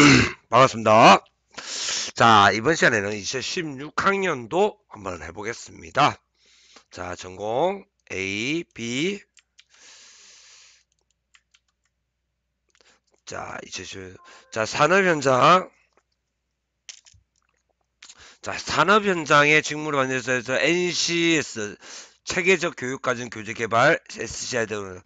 반갑습니다. 자, 이번 시간에는 2016학년도 한번 해보겠습니다. 자, 전공 A, B. 자, 2 0 1 자, 산업 현장. 자, 산업 현장의 직무를 완들해서 NCS, 체계적 교육 과정 교재 개발, SCI 등을.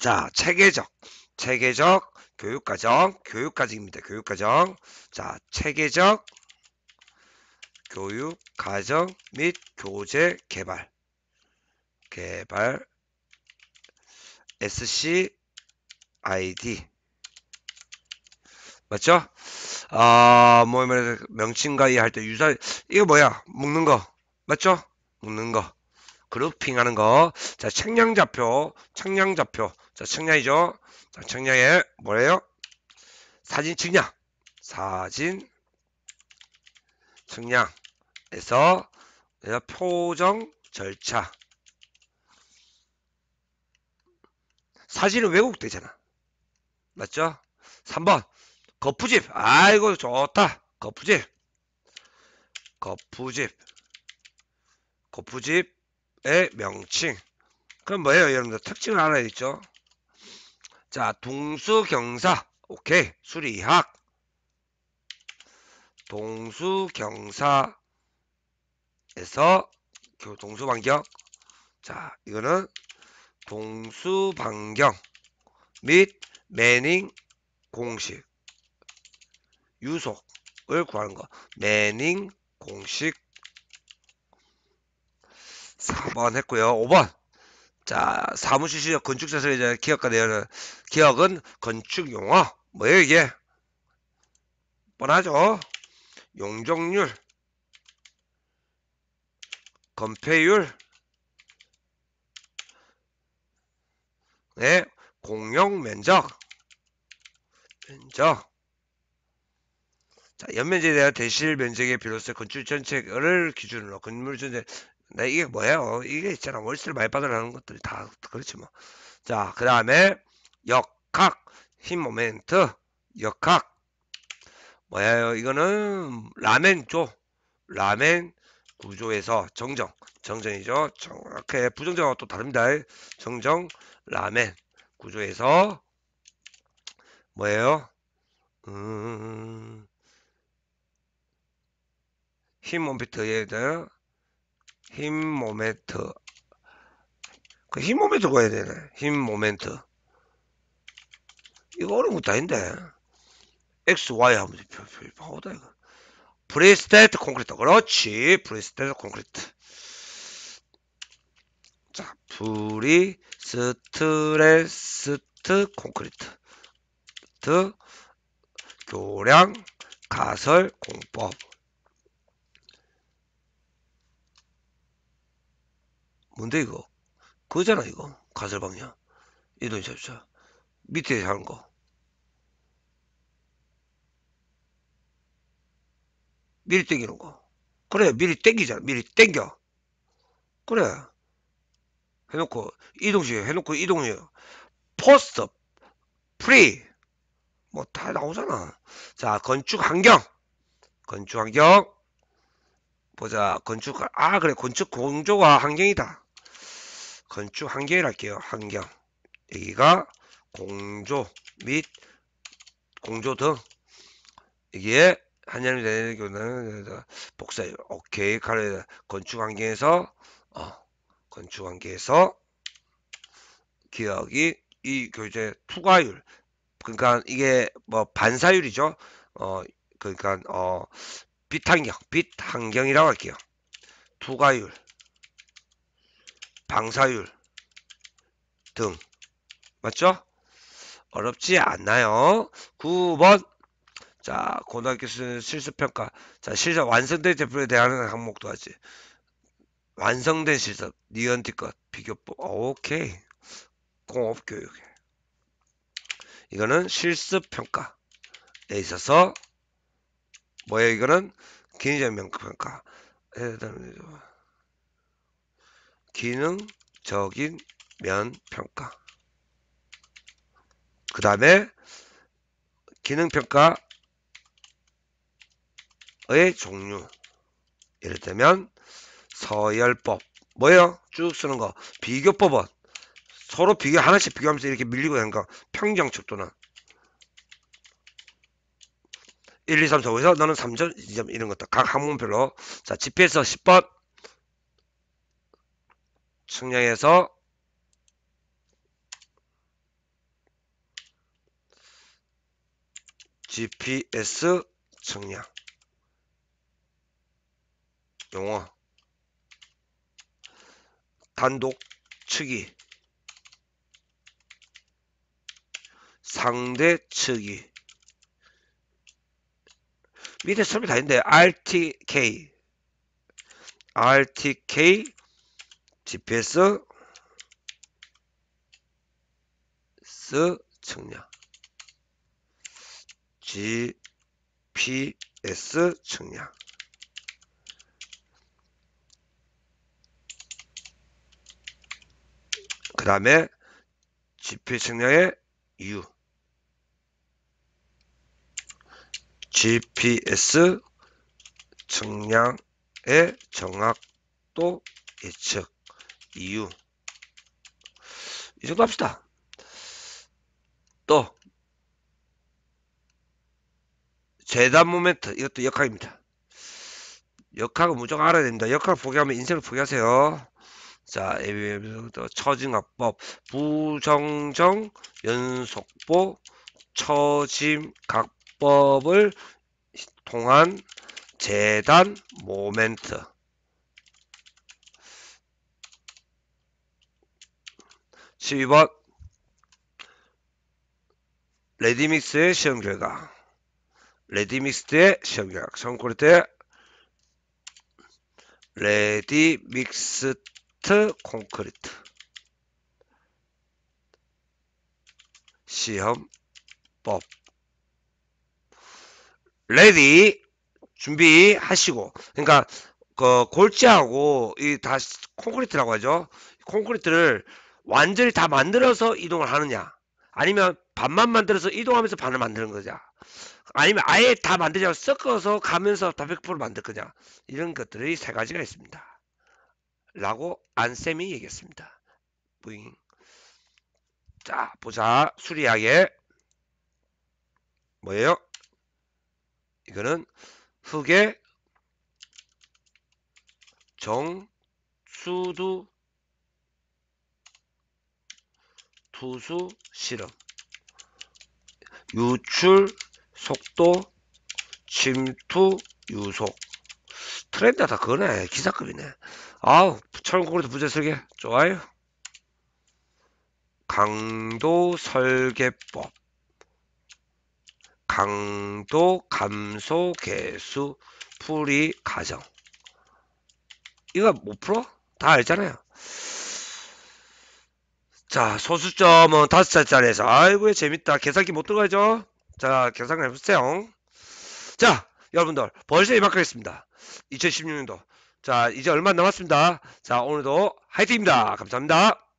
자, 체계적. 체계적 교육과정, 교육과정입니다. 교육과정. 자, 체계적 교육, 과정 및 교재 개발. 개발 SCID 맞죠? 아, 뭐 말해서 명칭과이할 때 유사 이거 뭐야? 묶는 거. 맞죠? 묶는 거. 그룹핑 하는 거. 자, 책량 좌표, 책량 좌표. 자, 책량이죠 청량에 아, 뭐래요? 사진 측량 사진 측량에서 표정 절차 사진은 왜곡되잖아 맞죠? 3번 거푸집 아이고 좋다 거푸집 거푸집 거푸집의 명칭 그럼 뭐예요 여러분들 특징을 알아야 겠죠 자, 동수경사. 오케이. 수리학. 동수경사에서 동수반경. 자, 이거는 동수반경 및 매닝 공식 유속을 구하는 거. 매닝 공식 4번 했고요. 5번 자, 사무실 시적 건축자 설계자 기업과 내는 기업은 건축 용어. 뭐예요, 이게? 뻔하죠? 용적률, 건폐율, 네, 공용 면적, 면적. 자, 연면적에 대한 대실 면적의 비로소 건축 전체를 기준으로 건물 전체 네, 이게 뭐예요? 이게 있잖아. 월세를 많이 받으라는 것들이 다 그렇지 뭐. 자, 그 다음에 역학, 힘 모멘트, 역학. 뭐예요? 이거는 라멘조, 라멘 구조에서 정정, 정정이죠. 정확해. 부정정하고 또 다릅니다. 정정, 라멘 구조에서 뭐예요? 음, 힘 모멘트에 대한 힘 모멘트 그 힘 모멘트 봐야 되네 힘 모멘트 이거 어려운 것도 아닌데 x y 하면 표표 바오다 이거 프리스테이트 콘크리트 그렇지 프리스테이트 콘크리트 자 프리 스트레스트 콘크리트 드 교량 가설 공법 뭔데 이거? 그거잖아 이거. 가설방향. 이동샵차 밑에 사는 거. 미리 땡기는 거. 그래 미리 땡기자 미리 땡겨. 그래. 해놓고 이동식 해놓고 이동이요포스터 프리 뭐 다 나오잖아 자 건축 환경 건축 환경 보자 건축 아 그래 건축 공조가 환경이다 건축 환경을 할게요. 환경. 여기가 공조 및 공조 등 이게 한여름이 되는 교는 복사 오케이 칼에 건축 환경에서 어, 건축 환경에서 기억이 이 교재 투과율 그러니까 이게 뭐 반사율이죠 어 그러니까 어 빛환경 빛환경이라고 할게요 투과율 방사율 등 맞죠? 어렵지 않나요? 9번 자 고등학교 수준 실습평가 자 실습 완성된 제품에 대한 항목도 하지 완성된 실습 니언티컷 비교법 오케이 공업교육 이거는 실습평가에 있어서 뭐예요 이거는 개인적 명평가 해당되죠 기능적인 면 평가. 그 다음에 기능평가의 종류. 예를 들면 서열법. 뭐예요? 쭉 쓰는 거. 비교법은 서로 비교 하나씩 비교하면서 이렇게 밀리고 되는 거. 평정 척도는 1, 2, 3, 4, 5에서 너는 3점, 2점 이런 것도 각 항문별로 자 집회에서 10번 측량해서 GPS 측량 용어 단독 측이 상대 측이 밑에 설명 다 있는데 RTK RTK GPS 스 측량 GPS 측량 그 다음에 GPS 측량의 이유 GPS 측량의 정확도 예측 이유 이 정도 합시다 또 재단 모멘트 이것도 역학입니다 역학은 무조건 알아야 됩니다 역학을 포기하면 인생을 포기하세요 자 ABM부터 처짐합법 부정정 연속보 처짐각법을 통한 재단 모멘트 12번 레디믹스의 시험 결과 레디믹스의 시험 결과 시험 콜때 레디믹스트 콘크리트 시험법 레디 준비하시고 그러니까 그 골지하고 이 다시 콘크리트라고 하죠 콘크리트를 완전히 다 만들어서 이동을 하느냐 아니면 반만 만들어서 이동하면서 반을 만드는 거냐 아니면 아예 다 만들지 않고 섞어서 가면서 다 100% 만들 거냐 이런 것들이 세 가지가 있습니다 라고 안쌤이 얘기했습니다 부잉 자 보자 수리학의 뭐예요 이거는 흙의 정수두 부수 실험 유출 속도 침투 유속 트렌드가 다 그거네 기사급이네 아우 철공고리도 부재 설계 좋아요 강도 설계법 강도 감소 개수 풀이 가정 이거 못 풀어? 다 알잖아요 자 소수점은 어, 다섯 자리에서 아이고 재밌다 계산기 못 들어가죠 자 계산기 해보세요 자 여러분들 벌써 이만큼 겠습니다 2016년도 자 이제 얼마 남았습니다 자 오늘도 화이팅입니다 감사합니다